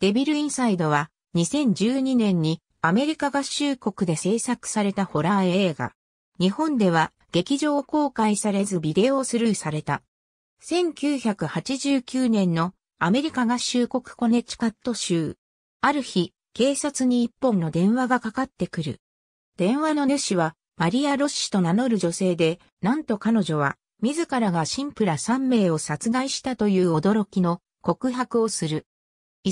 デビルインサイドは2012年にアメリカ合衆国で制作されたホラー映画。日本では劇場公開されずビデオスルーされた。1989年のアメリカ合衆国コネチカット州。ある日、警察に一本の電話がかかってくる。電話の主はマリア・ロッシと名乗る女性で、なんと彼女は自らがシンプラ3名を殺害したという驚きの告白をする。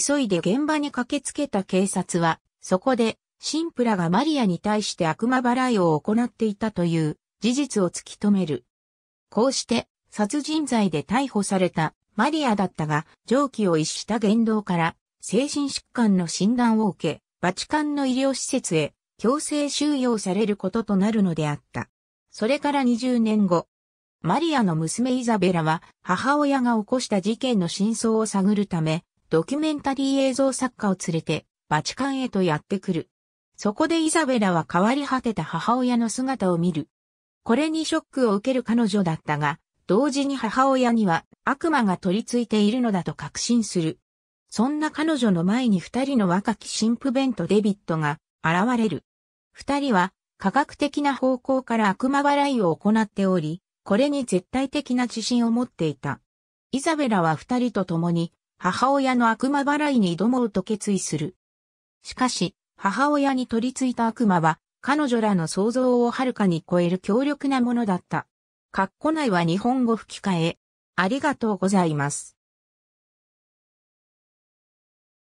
急いで現場に駆けつけた警察は、そこで、神父らがマリアに対して悪魔払いを行っていたという事実を突き止める。こうして、殺人罪で逮捕されたマリアだったが、上記を逸した言動から、精神疾患の診断を受け、バチカンの医療施設へ強制収容されることとなるのであった。それから20年後、マリアの娘イザベラは母親が起こした事件の真相を探るため、ドキュメンタリー映像作家を連れて、バチカンへとやってくる。そこでイザベラは変わり果てた母親の姿を見る。これにショックを受ける彼女だったが、同時に母親には悪魔が取り付いているのだと確信する。そんな彼女の前に二人の若き神父ベンとデビットが現れる。二人は科学的な方向から悪魔払いを行っており、これに絶対的な自信を持っていた。イザベラは二人と共に母親の悪魔払いに挑もうと決意する。しかし、母親に取り付いた悪魔は、彼女らの想像をはるかに超える強力なものだった。カッコ内は日本語吹き替え。ありがとうございます。